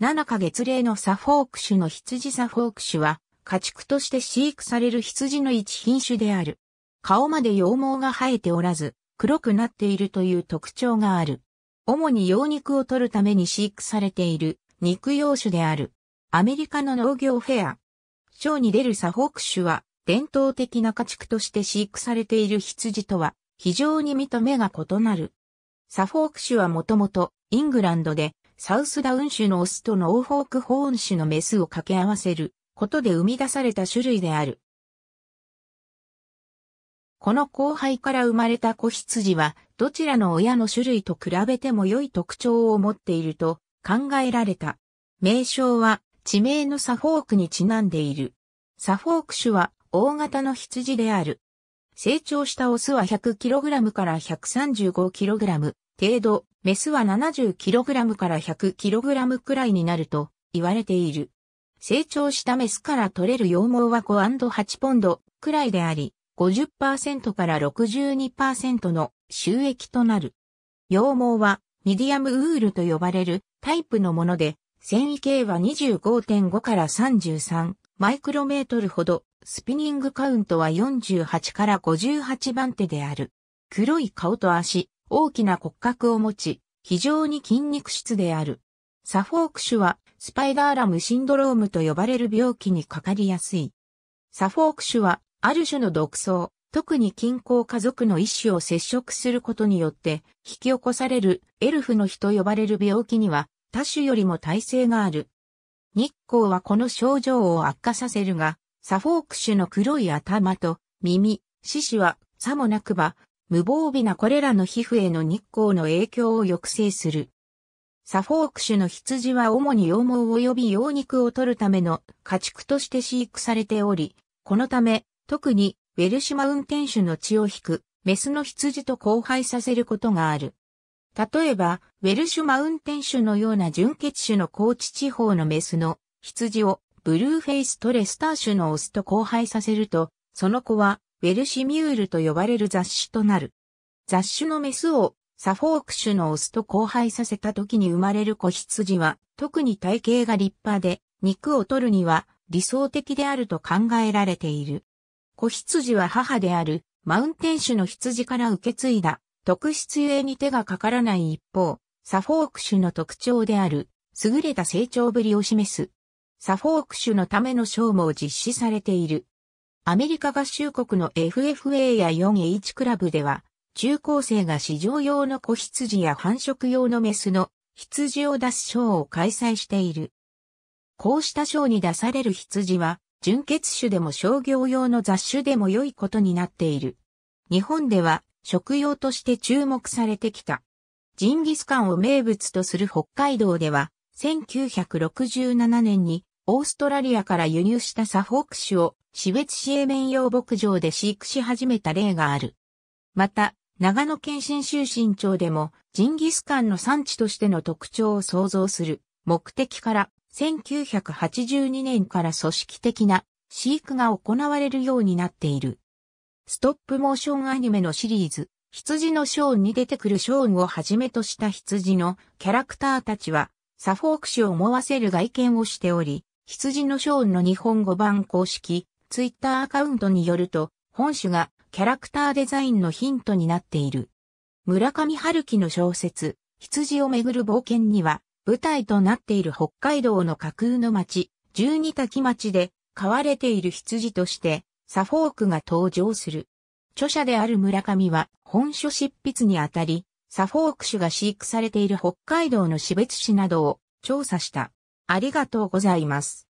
7ヶ月例のサフォーク種の羊サフォーク種は、家畜として飼育される羊の一品種である。顔まで羊毛が生えておらず、黒くなっているという特徴がある。主に羊肉を取るために飼育されている肉用種である。アメリカの農業フェア。ショーに出るサフォーク種は、伝統的な家畜として飼育されている羊とは、非常に見た目が異なる。サフォーク種はもともと、イングランドで、サウスダウン種のオスとノーフォークホーン種のメスを掛け合わせることで生み出された種類である。この交配から生まれた子羊は、どちらの親の種類と比べても良い特徴を持っていると考えられた。名称は、地名のサフォークにちなんでいる。サフォーク種は、大型の羊である。成長したオスは 100kg から 135kg、程度、メスは 70kg から 100kg くらいになると言われている。成長したメスから取れる羊毛は 5&8 ポンドくらいであり、50%から62%の収益となる。羊毛はミディアムウールと呼ばれるタイプのもので、繊維系は25.5から33マイクロメートルほど、スピニングカウントは48から58番手である。黒い顔と足、大きな骨格を持ち、非常に筋肉質である。サフォーク種はスパイダーラムシンドロームと呼ばれる病気にかかりやすい。サフォーク種はある種の毒創。特に近郊家族の一種を接触することによって引き起こされるエルフの日と呼ばれる病気には他種よりも耐性がある。日光はこの症状を悪化させるが、サフォーク種の黒い頭と耳、獅子はさもなくば無防備なこれらの皮膚への日光の影響を抑制する。サフォーク種の羊は主に羊毛及び羊肉を取るための家畜として飼育されており、このため、特にウェルシュマ運転手の血を引く、メスの羊と交配させることがある。例えば、ウェルシュマ運転手のような純血種の高知地方のメスの羊をブルーフェイストレスター種のオスと交配させると、その子はウェルシミュールと呼ばれる雑種となる。雑種のメスをサフォーク種のオスと交配させた時に生まれる子羊は特に体型が立派で肉を取るには理想的であると考えられている。子羊は母であるマウンテン種の羊から受け継いだ特質ゆえに手がかからない一方、サフォーク種の特徴である優れた成長ぶりを示す。サフォーク種のための賞も実施されている。アメリカ合衆国の FFA や 4H クラブでは、中高生が市場用の子羊や繁殖用のメスの羊を出すショーを開催している。こうしたショーに出される羊は、純血種でも商業用の雑種でも良いことになっている。日本では食用として注目されてきた。ジンギスカンを名物とする北海道では、1967年にオーストラリアから輸入したサフォーク種を死別市営面用牧場で飼育し始めた例がある。また、長野県新州新町でもジンギスカンの産地としての特徴を創造する目的から1982年から組織的な飼育が行われるようになっている。ストップモーションアニメのシリーズ、羊のショーンに出てくるショーンをはじめとした羊のキャラクターたちは、サフォーク種を思わせる外見をしており、羊のショーンの日本語版公式、ツイッターアカウントによると、本種がキャラクターデザインのヒントになっている。村上春樹の小説、羊をめぐる冒険には、舞台となっている北海道の架空の町、十二滝町で、飼われている羊として、サフォークが登場する。著者である村上は、本書執筆にあたり、サフォーク種が飼育されている北海道の標別市などを調査した。ありがとうございます。